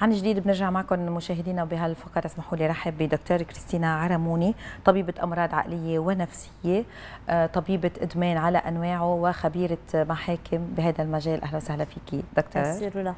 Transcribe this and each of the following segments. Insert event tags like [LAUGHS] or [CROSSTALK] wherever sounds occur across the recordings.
عن جديد بنرجع معكم مشاهدينا بهالفقرة اسمحوا لي رحب بدكتور كريستينا عرموني طبيبة أمراض عقلية ونفسية آه، طبيبة إدمان على أنواعه وخبيرة محاكم بهذا المجال أهلا وسهلا فيكي دكتور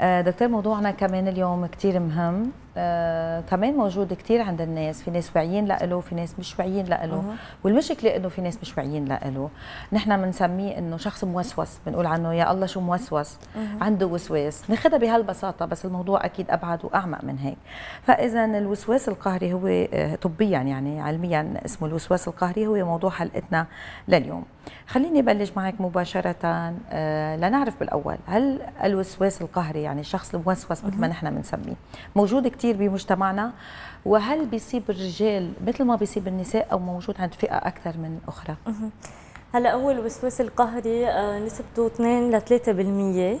آه، دكتور موضوعنا كمان اليوم كتير مهم آه كمان موجود كثير عند الناس في ناس واعيين لإله في ناس مش واعيين لإله أه. والمشكله انه في ناس مش واعيين لإله نحن بنسميه انه شخص موسوس بنقول عنه يا الله شو موسوس أه. عنده وسواس ناخذها بهالبساطه بس الموضوع اكيد ابعد واعمق من هيك فاذا الوسواس القهري هو آه، طبيا يعني علميا اسمه الوسواس القهري هو موضوع حلقتنا لليوم خليني بلش معك مباشرة آه، لنعرف بالأول هل الوسواس القهري يعني الشخص الموسوس مثل ما نحن بنسميه موجود كثير بمجتمعنا وهل بيصيب الرجال مثل ما بيصيب النساء أو موجود عند فئة أكثر من أخرى؟ هلا هو الوسواس القهري آه، نسبته 2 ل 3%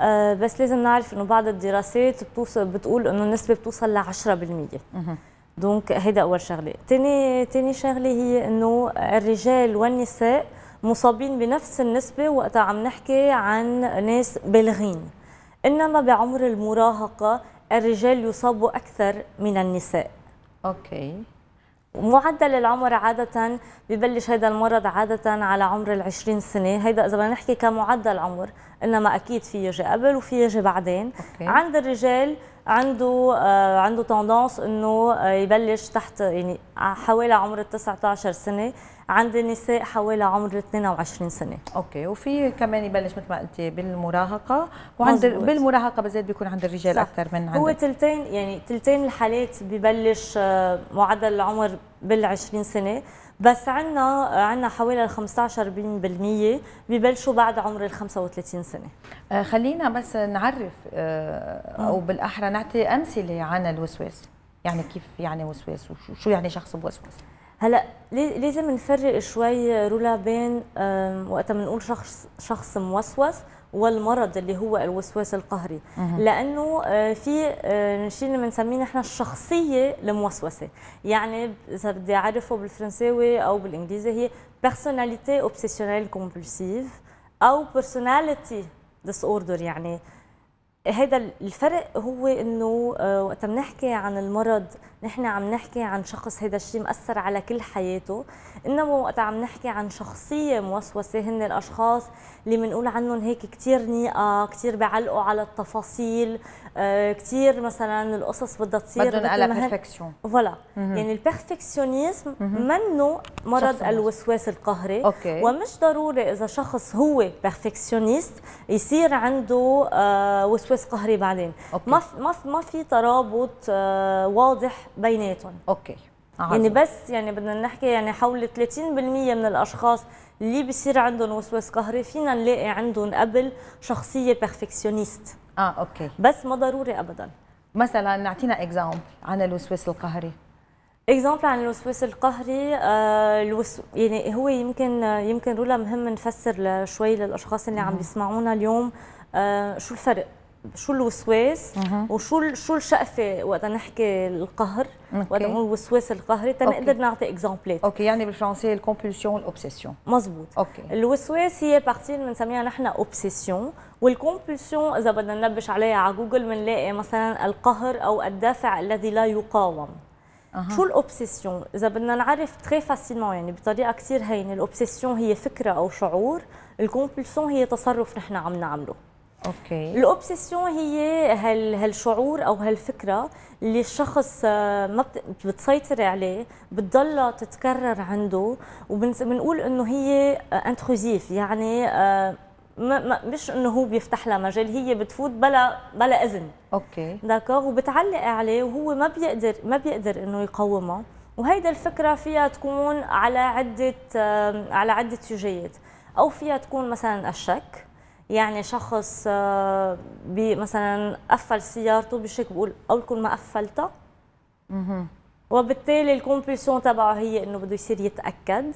آه، بس لازم نعرف انه بعض الدراسات بتوصل بتقول انه النسبه بتوصل ل 10% دونك هيدا اول شغله، ثاني ثاني شغله هي انه الرجال والنساء مصابين بنفس النسبة وقتها عم نحكي عن ناس بالغين إنما بعمر المراهقة الرجال يصابوا أكثر من النساء أوكي معدل العمر عادة ببلش هذا المرض عادة على عمر العشرين سنة هيدا إذا بدنا نحكي كمعدل عمر انما اكيد في يجي قبل وفي يجي بعدين أوكي. عند الرجال عنده آه، عنده توندونس انه آه، يبلش تحت يعني حوالي عمر ال 19 سنه عند النساء حوالي عمر 22 سنه اوكي وفي كمان يبلش مثل ما قلتي بالمراهقه وعند مزبوط. بالمراهقه بالذات بيكون عند الرجال صح. اكثر من عند هو ثلثين يعني ثلثين الحالات ببلش آه، معدل العمر بال 20 سنه بس عندنا عندنا حوالي 15% ببلشوا بعد عمر ال 35 سنه آه، خلينا بس نعرف آه، او بالاحرى نعطي امثله عن الوسواس يعني كيف يعني وسواس وشو يعني شخص بوسواس هلا لازم نفرق شوي رولا بين وقت بنقول شخص شخص موسوس والمرض اللي هو الوسواس القهري لانه آه، في آه، شيء اللي بنسميه نحن الشخصيه الموسوسه يعني اذا بدي اعرفه بالفرنساوي او بالانجليزي هي بيرسوناليتي اوبسيسيونيل كومبولسيف او بيرسوناليتي ديس اوردر يعني هذا الفرق هو انه آه، وقت بنحكي عن المرض نحن عم نحكي عن شخص هذا الشيء مأثر على كل حياته انما وقت عم نحكي عن شخصيه موسوسه هن الاشخاص اللي بنقول عنهم هيك كثير نيقه كثير بعلقوا على التفاصيل آه، كثير مثلا القصص بدها تصير بدهم على بيرفكسيون فوالا يعني البيرفكسيونيزم منه مرض الوسواس القهري أوكي. ومش ضروري اذا شخص هو بيرفكسيونيست يصير عنده آه، وسواس تويست قهري بعدين أوكي. ما في ما ما في ترابط آه، واضح بيناتهم اوكي عظيم. يعني بس يعني بدنا نحكي يعني حوالي 30% من الاشخاص اللي بصير عندهم وسواس قهري فينا نلاقي عندهم قبل شخصيه بيرفكسيونيست اه اوكي بس ما ضروري ابدا مثلا نعطينا اكزامبل عن الوسواس القهري اكزامبل عن الوسواس القهري آه الوس... يعني هو يمكن يمكن رولا مهم نفسر شوي للاشخاص اللي عم بيسمعونا اليوم آه شو الفرق شو الوسواس وشو شو الشقفه وقت نحكي القهر وقت نقول الوسواس القهري تنقدر نعطي اكزامبلات اوكي يعني بالفرنسي الكومبولسيون الاوبسيسيون مزبوط اوكي الوسواس هي بارتي بنسميها نحن اوبسيسيون والكومبولسيون اذا بدنا ننبش عليها على جوجل بنلاقي مثلا القهر او الدافع الذي لا يقاوم أه. شو الاوبسيسيون اذا بدنا نعرف تري فاسيلمون يعني بطريقه كثير هينه الاوبسيسيون هي فكره او شعور الكومبولسيون هي تصرف نحن عم نعمله اوكي الاوبسيسيون هي هال هالشعور او هالفكره اللي الشخص آه، ما بتسيطر عليه بتضلها تتكرر عنده وبنقول انه هي انتروزيف آه، يعني آه، مش انه هو بيفتح لها مجال هي بتفوت بلا بلا اذن اوكي داكور وبتعلق عليه وهو ما بيقدر ما بيقدر انه يقاومها وهيدا الفكره فيها تكون على عده على عده سجيات او فيها تكون مثلا الشك يعني شخص آه، مثلا قفل سيارته بشك بقول اول ما قفلتها وبالتالي الكومبلسيون تبعه هي انه بده يصير يتاكد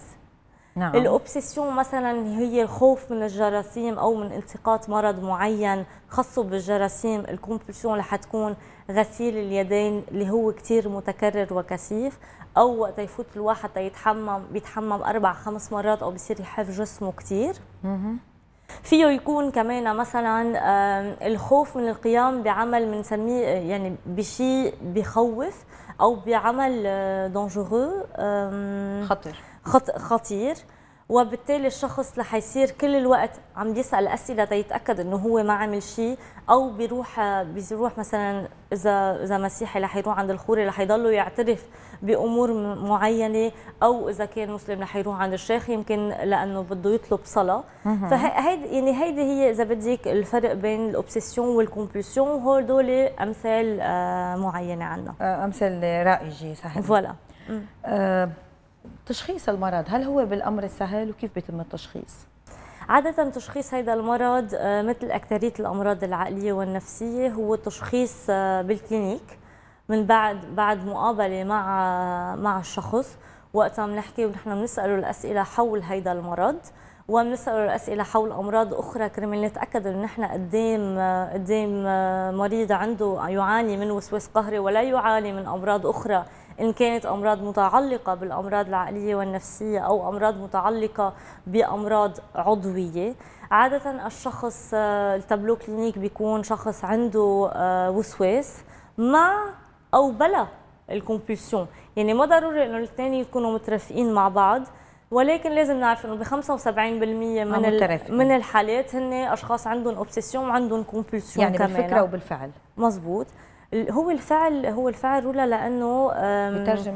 نعم الاوبسيسيون مثلا هي الخوف من الجراثيم او من التقاط مرض معين خاصه بالجراثيم الكومبلسيون رح تكون غسيل اليدين اللي هو كثير متكرر وكثيف او وقت يفوت الواحد يتحمم بيتحمم اربع خمس مرات او بصير يحف جسمه كثير فيه يكون كمان مثلا الخوف من القيام بعمل بنسميه يعني بشيء بخوف او بعمل دونجورو آه، خطر خطير وبالتالي الشخص رح يصير كل الوقت عم يسال اسئله تيتاكد انه هو ما عمل شيء او بيروح بيروح مثلا اذا اذا مسيحي رح يروح عند الخوري رح يضله يعترف بامور معينه او اذا كان مسلم رح يروح عند الشيخ يمكن لانه بده يطلب صلاه فهيدي يعني هيدي هي اذا بدك الفرق بين الاوبسيسيون هول دول امثال آه، معينه عندنا آه، امثال رائجه صحيح فوالا آه، تشخيص المرض هل هو بالامر السهل وكيف بيتم التشخيص عادة تشخيص هذا المرض آه، مثل أكثرية الأمراض العقلية والنفسية هو تشخيص آه، بالكلينيك من بعد بعد مقابلة مع آه، مع الشخص وقتها بنحكي ونحن بنسأله الأسئلة حول هذا المرض وبنساله اسئله حول امراض اخرى كرمال نتاكد انه نحن قدام قدام مريض عنده يعاني من وسواس قهري ولا يعاني من امراض اخرى ان كانت امراض متعلقه بالامراض العقليه والنفسيه او امراض متعلقه بامراض عضويه عاده الشخص التابلو كلينيك بيكون شخص عنده آه، وسواس مع او بلا الكومبولسيون يعني ما ضروري انه الاثنين يكونوا مترافقين مع بعض ولكن لازم نعرف انه ب 75% من من الحالات هن اشخاص عندهم اوبسيسيون وعندهم كومبولسيون يعني كمان. بالفكره وبالفعل مزبوط هو الفعل هو الفعل رولا لانه بترجم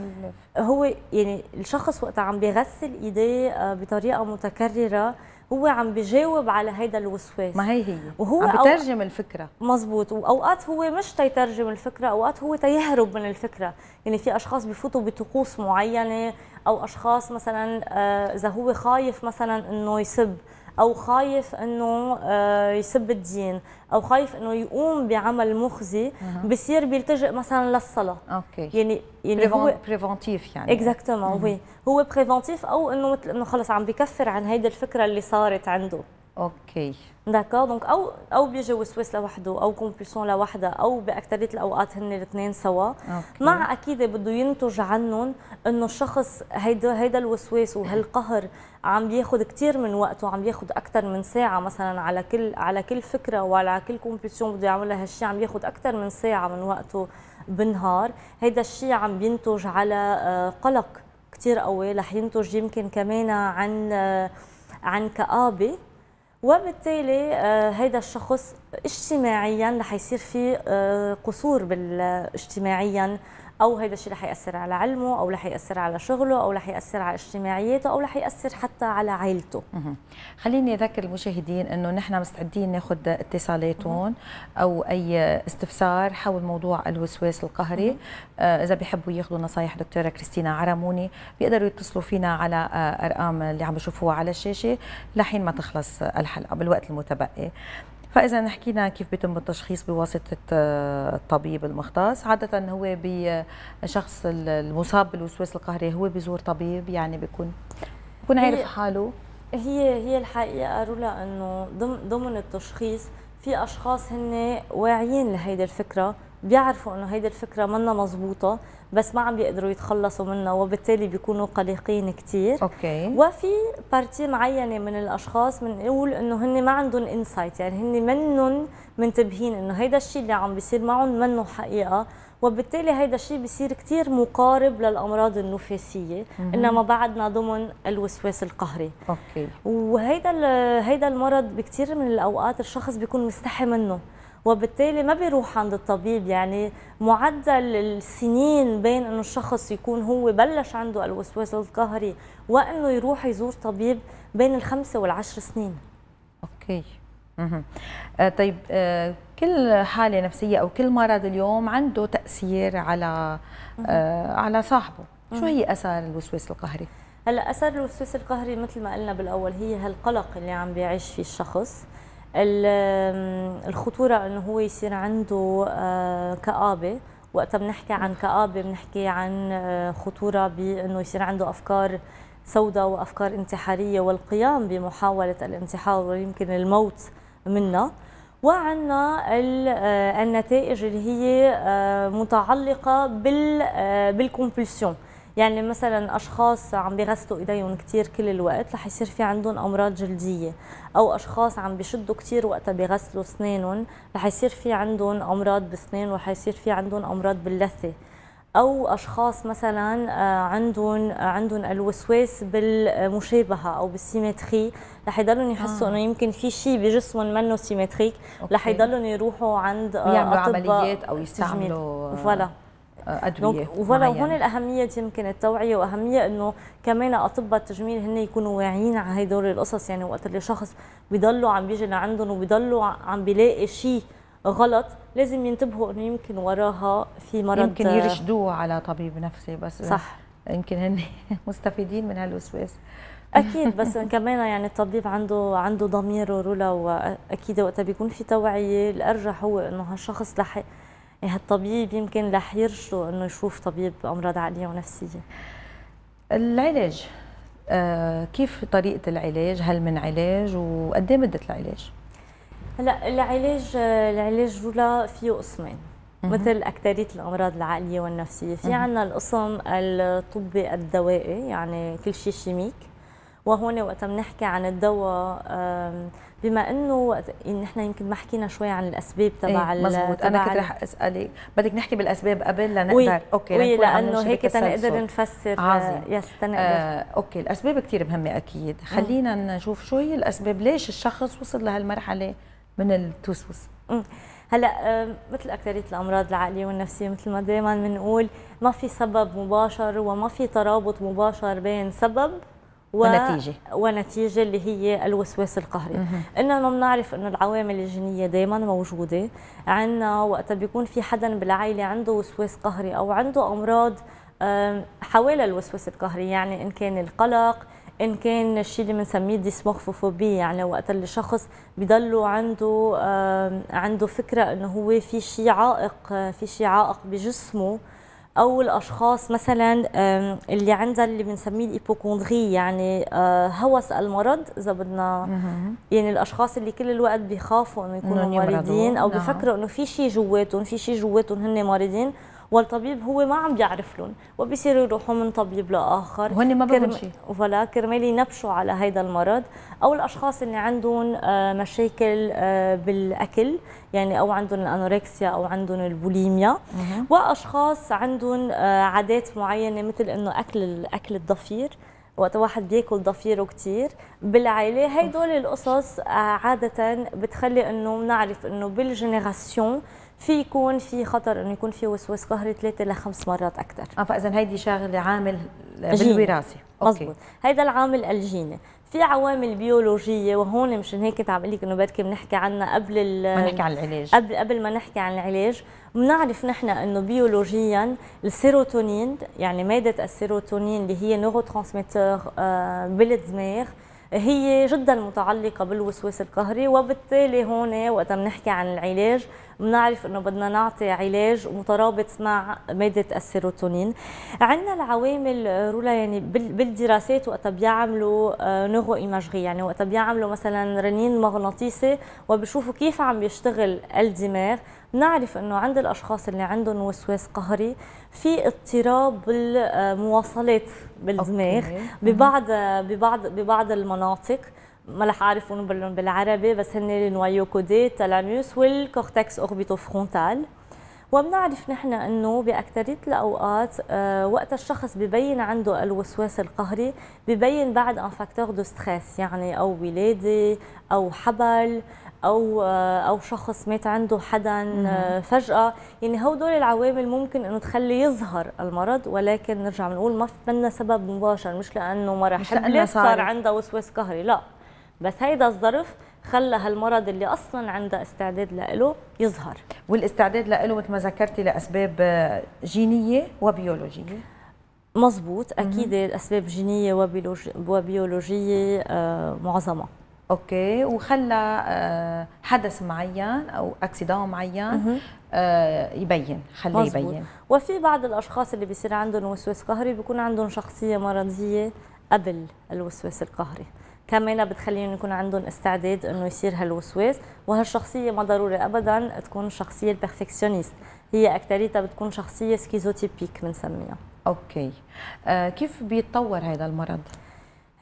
هو يعني الشخص وقت عم بيغسل ايديه آه، بطريقه متكرره هو عم بيجاوب على هيدا الوسواس ما هي هي وهو عم بترجم أو... الفكره مزبوط واوقات هو مش تيترجم الفكره اوقات هو تيهرب من الفكره يعني في اشخاص بفوتوا بطقوس معينه او اشخاص مثلا آه، اذا هو خايف مثلا انه يسب او خايف انه آه، يسب الدين او خايف انه يقوم بعمل مخزي بصير بيلتجئ مثلا للصلاه اوكي يعني يعني هو بريفونتيف يعني اكزاكتومون وي هو بريفونتيف او انه مثل انه خلص عم بكفر عن هيدي الفكره اللي صارت عنده اوكي داكور دونك او او بيجي سويس لوحده او كومبيسون لوحده او باكثريه الاوقات هن الاثنين سوا مع اكيد بده ينتج عنهم انه الشخص هيدا هيدا الوسواس وهالقهر عم بياخذ كثير من وقته عم بياخذ اكثر من ساعه مثلا على كل على كل فكره وعلى كل كومبيسيون بده يعملها هالشيء عم بياخذ اكثر من ساعه من وقته بالنهار هيدا الشيء عم بينتج على قلق كثير قوي رح ينتج يمكن كمان عن عن كآبه وبالتالي هذا آه، الشخص اجتماعيا رح يصير في آه، قصور آه، اجتماعيا او هذا الشيء رح ياثر على علمه او رح ياثر على شغله او رح ياثر على اجتماعياته او رح ياثر حتى على عائلته خليني اذكر المشاهدين انه نحن مستعدين ناخذ اتصالاتهم او اي استفسار حول موضوع الوسواس القهري آه، اذا بيحبوا ياخذوا نصايح دكتوره كريستينا عرموني بيقدروا يتصلوا فينا على آه، ارقام اللي عم بشوفوها على الشاشه لحين ما تخلص الحلقه بالوقت المتبقي فاذا حكينا كيف بيتم التشخيص بواسطه آه، الطبيب المختص عاده هو بشخص آه، المصاب بالوسواس القهري هو بيزور طبيب يعني بيكون بيكون عارف حاله هي هي الحقيقه رولا انه ضمن التشخيص في اشخاص هن واعيين لهيدي الفكره بيعرفوا انه هيدي الفكره منا مزبوطه بس ما عم بيقدروا يتخلصوا منها وبالتالي بيكونوا قلقين كثير اوكي وفي بارتي معينه من الاشخاص بنقول انه هن ما عندهم انسايت يعني هن منهم منتبهين انه هيدا الشيء اللي عم بيصير معهم منه حقيقه وبالتالي هيدا الشيء بيصير كثير مقارب للامراض النفاسيه انما بعدنا ضمن الوسواس القهري اوكي وهيدا هيدا المرض بكثير من الاوقات الشخص بيكون مستحي منه وبالتالي ما بيروح عند الطبيب يعني معدل السنين بين انه الشخص يكون هو بلش عنده الوسواس القهري وانه يروح يزور طبيب بين الخمسه والعشر سنين اوكي آه طيب آه كل حاله نفسيه او كل مرض اليوم عنده تاثير على آه على صاحبه شو هي اثار الوسواس القهري هلا اثار الوسواس القهري مثل ما قلنا بالاول هي هالقلق اللي عم بيعيش فيه الشخص الخطوره انه هو يصير عنده آه، كابه وقتها بنحكي عن كابه بنحكي عن آه، خطوره بانه يصير عنده افكار سوداء وافكار انتحاريه والقيام بمحاوله الانتحار ويمكن الموت منها وعنا آه، النتائج اللي هي متعلقه بالكومبulsion يعني مثلا اشخاص عم بيغسلوا ايديهم كثير كل الوقت رح يصير في عندهم امراض جلديه او اشخاص عم بيشدوا كثير وقتها بيغسلوا اسنانهم رح يصير في عندهم امراض بسنان ورح يصير في عندهم امراض باللثه او اشخاص مثلا آه، عندهم عندهم الوسواس بالمشابهه او بالسيمتري رح يضلوا يحسوا آه. انه يمكن في شيء بجسمهم منه سيمتريك رح يضلوا يروحوا عند آه، يعملوا عمليات او يستعملوا آه، فوالا ادويه وفوالا وهون الاهميه يمكن التوعيه واهميه انه كمان اطباء التجميل هن يكونوا واعيين على هدول القصص يعني وقت اللي شخص بيضلوا عم بيجي لعندهم وبيضلوا عم بيلاقي شيء غلط لازم ينتبهوا انه يمكن وراها في مرض يمكن آه، يرشدوه على طبيب نفسي بس صح يمكن هن [LAUGHS] مستفيدين من هالوسواس اكيد بس [LAUGHS] كمان يعني الطبيب عنده عنده ضميره ورولا واكيد وقتها بيكون في توعيه الارجح هو انه هالشخص لحق إيه، هالطبيب يمكن رح يرجو انه يشوف طبيب امراض عقليه ونفسيه العلاج آه كيف طريقه العلاج هل من علاج وقد ايه مده العلاج هلا العلاج العلاج رولا فيه قسمين مثل أكترية الأمراض العقلية والنفسية في عنا القسم الطبي الدوائي يعني كل شيء شيميك وهون وقت بنحكي عن الدواء بما انه نحن يعني إن يمكن ما حكينا شوي عن الاسباب تبع ايه مزبوط انا كنت رح اسالك بدك نحكي بالاسباب قبل لنقدر وي اوكي وي لانه هيك تنقدر نفسر عظيم آه، يس تنقدر آه اوكي الاسباب كثير مهمه اكيد خلينا نشوف شو هي الاسباب ليش الشخص وصل لهالمرحله من التوسوس هلا آه، مثل اكثريه الامراض العقليه والنفسيه مثل ما دائما بنقول ما في سبب مباشر وما في ترابط مباشر بين سبب و... ونتيجة ونتيجة اللي هي الوسواس القهري مهم. إننا بنعرف إنه العوامل الجينية دائما موجودة عندنا وقت بيكون في حدا بالعائلة عنده وسواس قهري أو عنده أمراض حوالي الوسواس القهري يعني إن كان القلق ان كان الشيء اللي بنسميه ديسمورفوفوبيا يعني وقت اللي شخص بضله عنده عنده فكره انه هو في شيء عائق في شيء عائق بجسمه او الاشخاص مثلا اللي عندها اللي بنسميه الايبوكوندري يعني آه، هوس المرض اذا بدنا يعني الاشخاص اللي كل الوقت بيخافوا انه يكونوا مريضين او نعم. بفكروا انه في شيء جواتهم في شيء جواتهم هن مريضين والطبيب هو ما عم بيعرف لهم وبصيروا يروحوا من طبيب لاخر وهن ما كرم... شيء ولا كرمال ينبشوا على هذا المرض او الاشخاص اللي عندهم آه، مشاكل آه، بالاكل يعني او عندهم الانوركسيا او عندهم البوليميا واشخاص عندهم آه، عادات معينه مثل انه اكل الاكل الضفير وقت واحد بياكل ضفيره كثير بالعائله هدول القصص عاده بتخلي انه بنعرف انه بالجنراسيون في يكون في خطر انه يكون في وسواس قهري ثلاثه لخمس مرات اكثر اه فاذا هيدي شغله عامل بالوراثه مضبوط هيدا العامل الجيني في عوامل بيولوجيه وهون مشان هيك كنت عم اقول لك انه بركي بنحكي عنها قبل ما نحكي عن العلاج قبل قبل ما نحكي عن العلاج بنعرف نحن انه بيولوجيا السيروتونين يعني ماده السيروتونين اللي هي ترانسميتور آه، بالدماغ هي جدا متعلقة بالوسواس القهري وبالتالي هون وقت بنحكي عن العلاج بنعرف انه بدنا نعطي علاج مترابط مع ماده السيروتونين عندنا العوامل رولا يعني بالدراسات وقت بيعملوا آه، نورو ايماجري يعني وقت بيعملوا مثلا رنين مغناطيسي وبشوفوا كيف عم بيشتغل الدماغ نعرف انه عند الاشخاص اللي عندهم وسواس قهري في اضطراب المواصلات بالدماغ ببعض ببعض ببعض المناطق ما لح اعرف نقول بالعربي بس هن النوايو كودي تالاميوس والكورتكس اوربيتو فرونتال وبنعرف نحن انه باكثريه الاوقات آه، وقت الشخص ببين عنده الوسواس القهري ببين بعد ان فاكتور دو ستريس يعني او ولاده او حبل او او شخص مات عنده حدا فجاه يعني هدول العوامل ممكن انه تخلي يظهر المرض ولكن نرجع بنقول ما بدنا سبب مباشر مش لانه ما راح صار عندها وسواس قهري لا بس هيدا الظرف خلى هالمرض اللي اصلا عنده استعداد له يظهر والاستعداد له مثل ما ذكرتي لاسباب جينيه وبيولوجيه مظبوط اكيد الاسباب جينيه وبيولوجيه آه، معظمها اوكي وخلى آه، حدث معين او اكسيدان معين آه، يبين خليه يبين وفي بعض الاشخاص اللي بيصير عندهم وسواس قهري بيكون عندهم شخصيه مرضيه قبل الوسواس القهري كمان بتخليهم يكون عندهم استعداد انه يصير هالوسواس وهالشخصيه ما ضروري ابدا تكون شخصيه البرفكسيونيست هي اكثريتها بتكون شخصيه سكيزوتيبيك بنسميها اوكي آه كيف بيتطور هذا المرض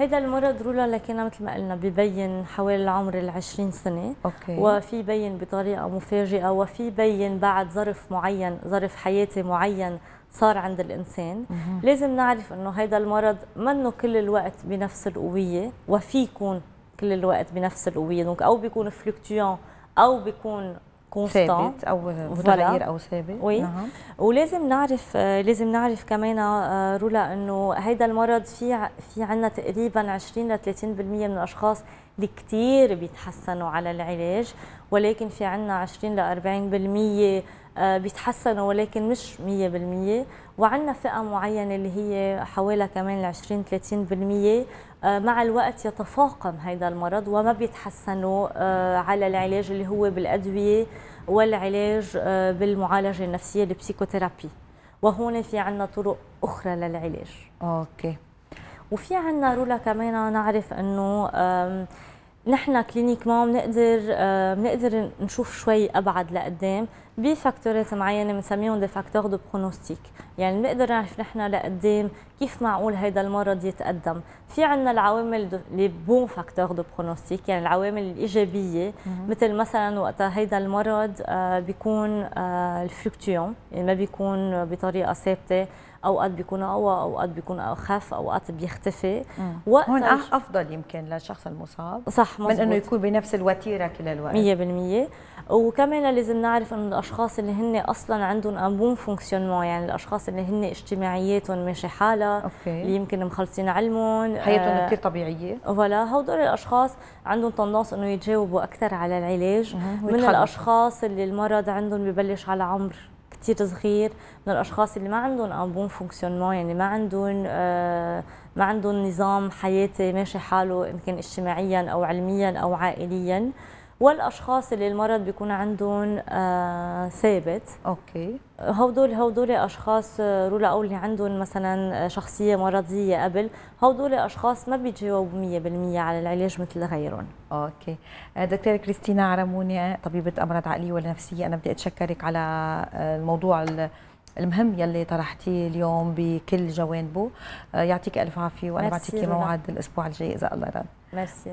هذا المرض رولا لكن مثل ما قلنا ببين حوالي العمر ال 20 سنه أوكي. وفي بين بطريقه مفاجئه وفي بين بعد ظرف معين ظرف حياتي معين صار عند الانسان مه. لازم نعرف انه هذا المرض منه كل الوقت بنفس القويه وفي يكون كل الوقت بنفس القويه دونك او بيكون فلكتيون او بيكون ثابت او متغير او ثابت وي نعم. ولازم نعرف آه، لازم نعرف كمان آه، آه، رولا انه هيدا المرض في في عندنا تقريبا 20 ل 30% من الاشخاص اللي كثير بيتحسنوا على العلاج ولكن في عندنا 20 ل 40% بيتحسنوا ولكن مش 100% وعندنا فئه معينه اللي هي حوالي كمان 20 30% آه، مع الوقت يتفاقم هذا المرض وما بيتحسنوا آه، على العلاج اللي هو بالادويه والعلاج آه، بالمعالجه النفسيه البسيكوثيرابي وهون في عنا طرق اخرى للعلاج اوكي وفي عنا رولا كمان نعرف انه نحن كلينيك ما بنقدر بنقدر نشوف شوي ابعد لقدام بفاكتورات معينه بنسميهم دي فاكتور دو برونوستيك يعني بنقدر نعرف نحن لقدام كيف معقول هيدا المرض يتقدم في عندنا العوامل لي بون فاكتور دو برونوستيك يعني العوامل الايجابيه مثل مثلا وقتها هيدا المرض آه بيكون آه الفلكتيون يعني ما بيكون بطريقه ثابته اوقات بيكون اقوى اوقات بيكون اخف اوقات بيختفي وقت هون افضل يمكن للشخص المصاب صح مزبوط. من انه يكون بنفس الوتيره كل الوقت 100% وكمان لازم نعرف انه الاشخاص اللي هن اصلا عندهم ان بون فونكسيونمون يعني الاشخاص اللي هن اجتماعياتهم ماشي حالها أوكي. اللي يمكن مخلصين علمهم آه، حياتهم آه كثير طبيعيه ولا هدول الاشخاص عندهم تندنس انه يتجاوبوا اكثر على العلاج من الاشخاص اللي المرض عندهم ببلش على عمر كتير صغير من الاشخاص اللي ما عندهم ان بون فونكسيونمون يعني ما عندهم آه ما عندهم نظام حياتي ماشي حاله يمكن اجتماعيا او علميا او عائليا والاشخاص اللي المرض بيكون عندهم آه، ثابت اوكي هودول هودول اشخاص آه، رولا او اللي عندهم مثلا آه، شخصيه مرضيه قبل هودول اشخاص ما بيتجاوبوا 100% على العلاج مثل غيرهم اوكي دكتورة كريستينا عرموني طبيبه امراض عقليه ونفسيه انا بدي اتشكرك على الموضوع المهم يلي طرحتيه اليوم بكل جوانبه يعطيك الف عافيه وانا بعطيكي موعد الاسبوع الجاي اذا الله راد ميرسي